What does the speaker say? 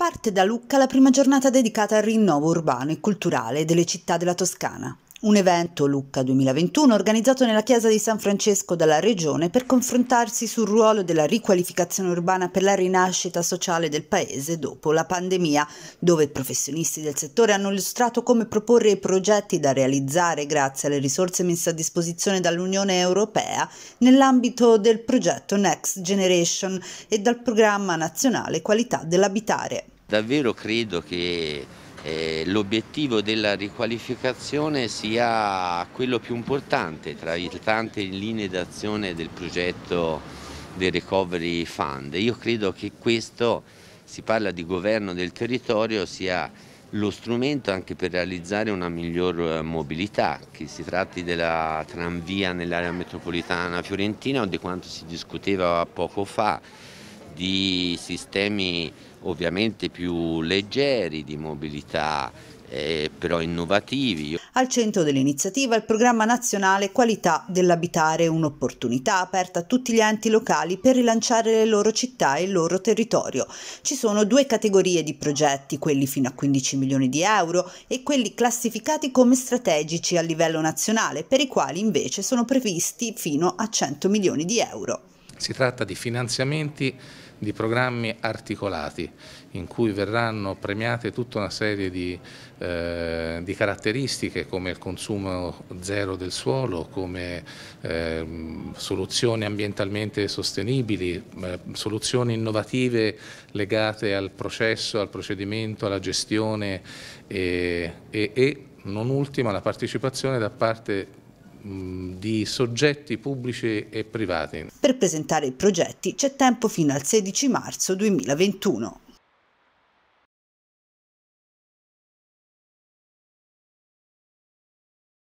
Parte da Lucca la prima giornata dedicata al rinnovo urbano e culturale delle città della Toscana. Un evento Lucca 2021 organizzato nella chiesa di San Francesco dalla Regione per confrontarsi sul ruolo della riqualificazione urbana per la rinascita sociale del paese dopo la pandemia, dove professionisti del settore hanno illustrato come proporre i progetti da realizzare grazie alle risorse messe a disposizione dall'Unione Europea nell'ambito del progetto Next Generation e dal programma nazionale Qualità dell'abitare. Davvero credo che eh, l'obiettivo della riqualificazione sia quello più importante tra le tante linee d'azione del progetto del Recovery Fund. Io credo che questo, si parla di governo del territorio, sia lo strumento anche per realizzare una miglior eh, mobilità, che si tratti della tranvia nell'area metropolitana fiorentina o di quanto si discuteva poco fa di sistemi ovviamente più leggeri di mobilità eh, però innovativi. Al centro dell'iniziativa il programma nazionale Qualità dell'abitare, un'opportunità aperta a tutti gli enti locali per rilanciare le loro città e il loro territorio. Ci sono due categorie di progetti, quelli fino a 15 milioni di euro e quelli classificati come strategici a livello nazionale, per i quali invece sono previsti fino a 100 milioni di euro. Si tratta di finanziamenti di programmi articolati in cui verranno premiate tutta una serie di, eh, di caratteristiche come il consumo zero del suolo, come eh, soluzioni ambientalmente sostenibili, eh, soluzioni innovative legate al processo, al procedimento, alla gestione e, e, e non ultima la partecipazione da parte di soggetti pubblici e privati. Per presentare i progetti c'è tempo fino al 16 marzo 2021.